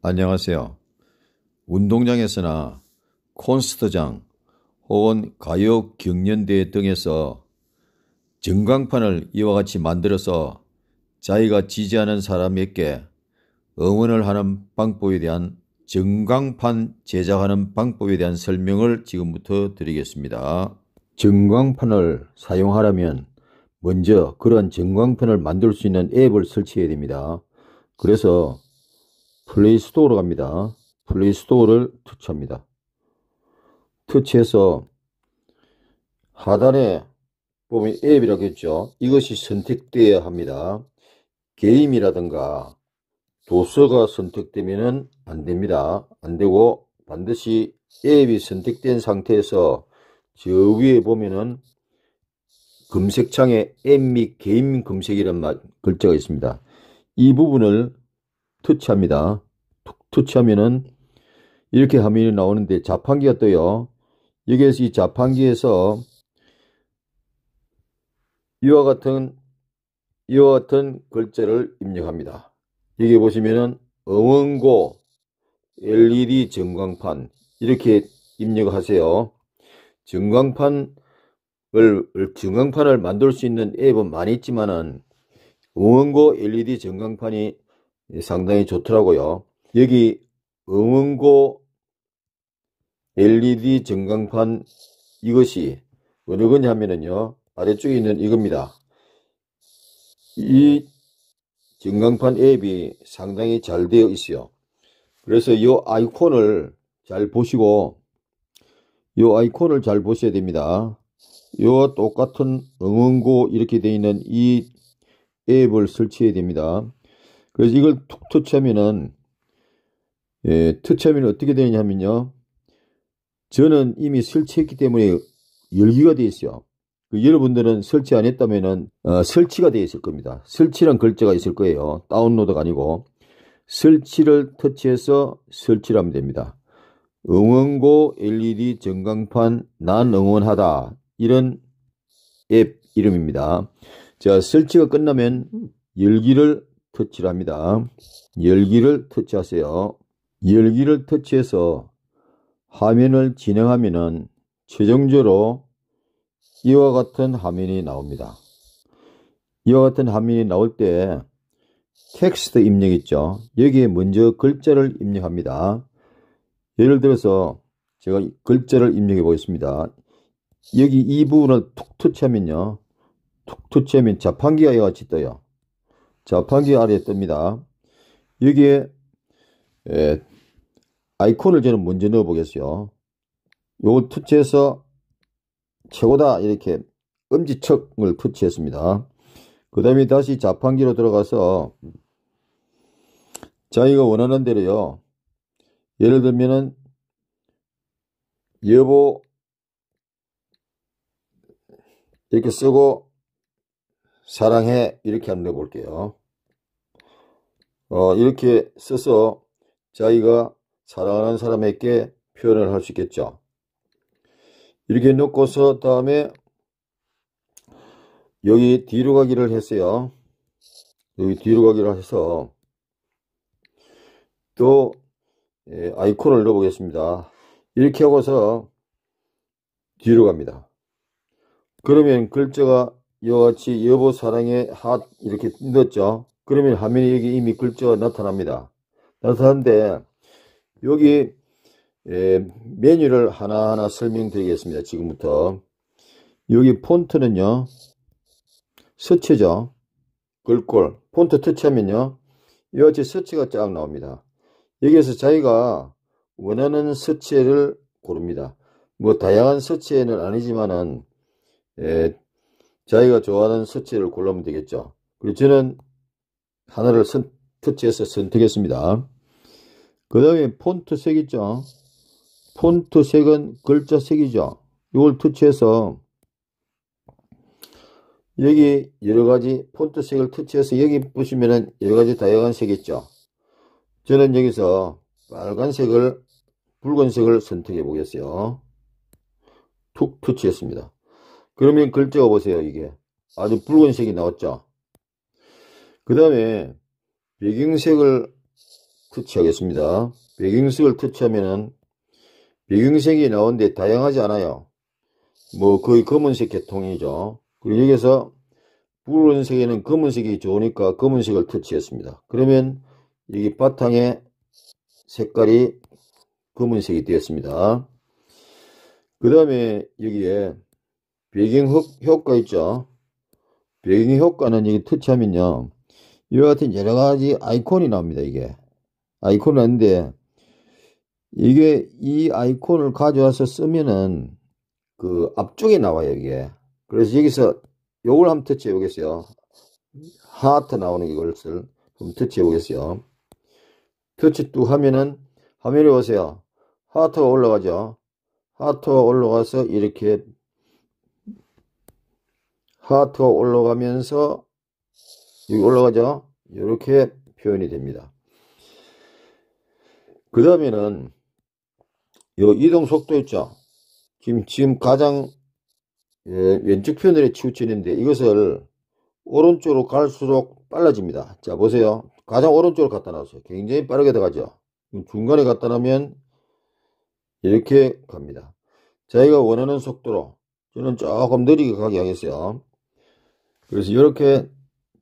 안녕하세요. 운동장에서나 콘서트장 혹은 가요 경연대회 등에서 증강판을 이와 같이 만들어서 자기가 지지하는 사람에게 응원을 하는 방법에 대한 증강판 제작하는 방법에 대한 설명을 지금부터 드리겠습니다. 증강판을 사용하려면 먼저 그런 증강판을 만들 수 있는 앱을 설치해야 됩니다. 그래서 플레이스토어로 갑니다. 플레이스토어를 터치합니다. 터치해서 하단에 보면 앱이라고 했죠. 이것이 선택되어야 합니다. 게임이라든가 도서가 선택되면은 안됩니다. 안되고 반드시 앱이 선택된 상태에서 저 위에 보면은 검색창에 앱 및 개인 검색이란 말 글자가 있습니다. 이 부분을 터치합니다. 터치하면은 이렇게 화면이 나오는데 자판기가 떠요. 여기에서 이 자판기에서 이와 같은 이와 같은 글자를 입력합니다. 여기 보시면은 응원고 LED 전광판 이렇게 입력하세요. 전광판을 전광판을 만들 수 있는 앱은 많이 있지만은 응원고 LED 전광판이 상당히 좋더라고요. 여기 응원고 LED 전광판 이것이 어느 거냐면은요 아래쪽에 있는 이겁니다. 이 전광판 앱이 상당히 잘 되어 있어요. 그래서 이 아이콘을 잘 보시고 이 아이콘을 잘 보셔야 됩니다. 이와 똑같은 응원고 이렇게 되어 있는 이 앱을 설치해야 됩니다. 그래서 이걸 툭 터치하면은 예, 터치하면 어떻게 되냐면요 저는 이미 설치했기 때문에 열기가 되어 있어요. 그 여러분들은 설치 안 했다면은 어, 설치가 되어 있을 겁니다. 설치란 글자가 있을 거예요. 다운로드가 아니고 설치를 터치해서 설치를 하면 됩니다. 응원고 LED 전광판 난 응원하다 이런 앱 이름입니다. 자 설치가 끝나면 열기를 터치를 합니다. 열기를 터치하세요. 열기를 터치해서 화면을 진행하면 최종적으로 이와 같은 화면이 나옵니다. 이와 같은 화면이 나올 때 텍스트 입력 있죠. 여기에 먼저 글자를 입력합니다. 예를 들어서 제가 글자를 입력해 보겠습니다. 여기 이 부분을 툭 터치하면요. 툭 터치하면 자판기가 이와 같이 떠요. 자판기 아래에 뜹니다. 여기에 예, 아이콘을 저는 먼저 넣어 보겠어요. 이걸 터치해서 최고다 이렇게 엄지척을 터치했습니다. 그 다음에 다시 자판기로 들어가서 자기가 원하는 대로요. 예를 들면은 여보 이렇게 쓰고 사랑해 이렇게 한번 해볼게요. 어, 이렇게 써서 자기가 사랑하는 사람에게 표현을 할 수 있겠죠. 이렇게 놓고서 다음에 여기 뒤로 가기를 했어요. 여기 뒤로 가기를 해서 또 예, 아이콘을 넣어 보겠습니다 이렇게 하고서 뒤로 갑니다 그러면 글자가 여같이 여보 사랑의 핫 이렇게 뜯었죠 그러면 화면에 여기 이미 글자가 나타납니다 나타났는데 여기 예, 메뉴를 하나하나 설명드리겠습니다 지금부터 여기 폰트는요 서체죠 글꼴 폰트 터치하면요 이와 같이 서체가 쫙 나옵니다 여기에서 자기가 원하는 서체를 고릅니다. 뭐 다양한 서체는 아니지만은 에, 예, 자기가 좋아하는 서체를 골라면 되겠죠. 그리고 저는 하나를 선, 터치해서 선택했습니다. 그 다음에 폰트 색 있죠. 폰트 색은 글자 색이죠. 이걸 터치해서 여기 여러 가지 폰트 색을 터치해서 여기 보시면은 여러 가지 다양한 색이 있죠. 저는 여기서 빨간색을 붉은색을 선택해 보겠어요 툭 터치했습니다 그러면 글자가 보세요 이게 아주 붉은색이 나왔죠 그 다음에 배경색을 터치하겠습니다 배경색을 터치하면은 배경색이 나오는데 다양하지 않아요 뭐 거의 검은색 계통이죠 그리고 여기서 붉은색에는 검은색이 좋으니까 검은색을 터치했습니다 그러면 여기 바탕에 색깔이 검은색이 되었습니다. 그 다음에 여기에 배경 효과 있죠. 배경 효과는 여기 터치하면요. 이와 같은 여러 가지 아이콘이 나옵니다. 이게 아이콘이 나는데 이게 이 아이콘을 가져와서 쓰면은 그 앞쪽에 나와요. 이게 그래서 여기서 요걸 한번 터치해 보겠어요. 하트 나오는 이것을 한번 터치해 보겠어요. 교치뚜 하면은 화면에 보세요. 하트가 올라가죠. 하트가 올라가서 이렇게 하트가 올라가면서 여기 올라가죠. 이렇게 표현이 됩니다. 그 다음에는 요 이동 속도 있죠. 지금 지금 가장 예, 왼쪽 편으로 치우치는데 이것을 오른쪽으로 갈수록 빨라집니다. 자 보세요. 가장 오른쪽으로 갖다 놨어요. 굉장히 빠르게 들어가죠. 중간에 갖다 놓으면 이렇게 갑니다. 자기가 원하는 속도로 저는 조금 느리게 가게 하겠어요. 그래서 이렇게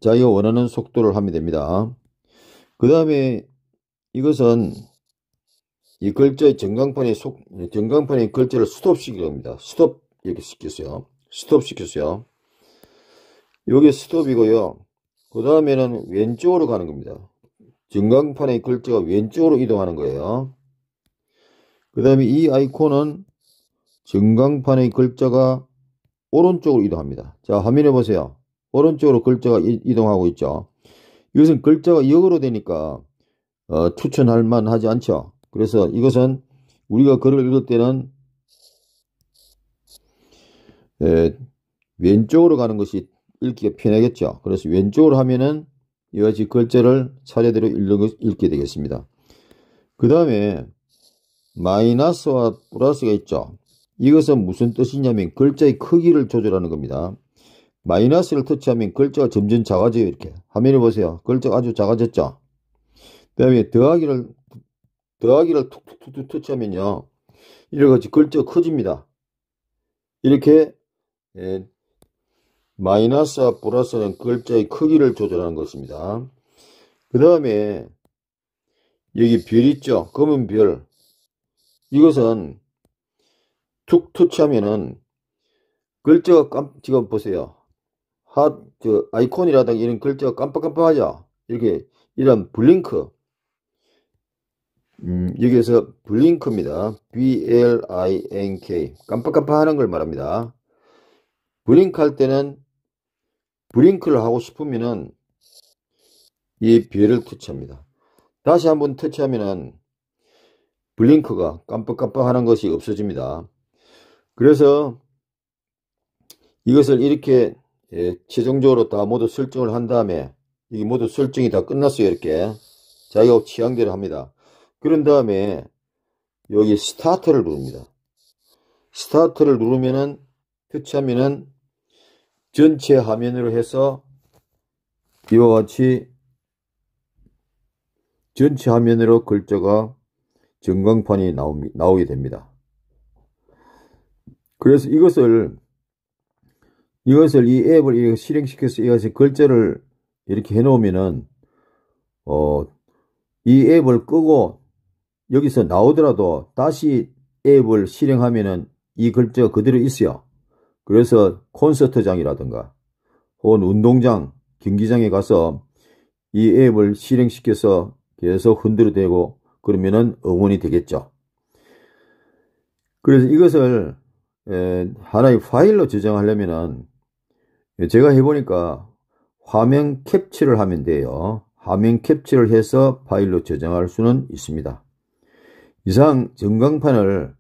자기가 원하는 속도를 하면 됩니다. 그 다음에 이것은 이 글자의 전광판의 속, 전광판의 글자를 스톱시킵니다. 키 스톱 이렇게 시켰어요. 스톱 시켰어요. 여기 스톱이고요. 그 다음에는 왼쪽으로 가는 겁니다. 증강판의 글자가 왼쪽으로 이동하는 거예요. 그 다음에 이 아이콘은 증강판의 글자가 오른쪽으로 이동합니다. 자 화면에 보세요. 오른쪽으로 글자가 이동하고 있죠. 이것은 글자가 역으로 되니까 어, 추천할 만하지 않죠. 그래서 이것은 우리가 글을 읽을 때는 에, 왼쪽으로 가는 것이 읽기가 편하겠죠. 그래서 왼쪽으로 하면은 이와 같이 글자를 차례대로 읽게 되겠습니다. 그 다음에 마이너스와 플러스가 있죠. 이것은 무슨 뜻이냐면 글자의 크기를 조절하는 겁니다. 마이너스를 터치하면 글자가 점점 작아져요. 이렇게 화면을 보세요. 글자가 아주 작아졌죠. 그 다음에 더하기를 더하기를 툭툭툭툭 터치하면요. 이렇게 글자가 커집니다. 이렇게 예, 마이너스와 플러스는 글자의 크기를 조절하는 것입니다. 그 다음에 여기 별 있죠? 검은 별. 이것은 툭 터치하면은 글자가 깜, 지금 보세요. 핫, 저, 아이콘이라든가 이런 글자가 깜빡깜빡하죠? 이렇게, 이런 블링크. 음, 여기에서 블링크입니다. B-L-I-N-K. 깜빡깜빡 하는 걸 말합니다. 블링크 할 때는 브링크를 하고 싶으면은 이 벨을 터치합니다. 다시 한번 터치하면은 블링크가 깜빡깜빡하는 것이 없어집니다. 그래서 이것을 이렇게 예, 최종적으로 다 모두 설정을 한 다음에 이게 모두 설정이 다 끝났어요 이렇게 자기가 취향대로 합니다 그런 다음에 여기 스타트를 누릅니다 스타트를 누르면은 터치하면은 전체 화면으로 해서 이와 같이 전체 화면으로 글자가 전광판이 나옵, 나오게 됩니다. 그래서 이것을 이것을 이 앱을 실행시켜서 이것의 글자를 이렇게 해놓으면은 어, 이 앱을 끄고 여기서 나오더라도 다시 앱을 실행하면은 이 글자가 그대로 있어요. 그래서 콘서트장이라든가 혹은 운동장, 경기장에 가서 이 앱을 실행시켜서 계속 흔들어대고 그러면은 응원이 되겠죠. 그래서 이것을 하나의 파일로 저장하려면은 제가 해보니까 화면 캡처를 하면 돼요. 화면 캡처를 해서 파일로 저장할 수는 있습니다. 이상 전광판을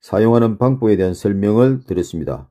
사용하는 방법에 대한 설명을 드렸습니다.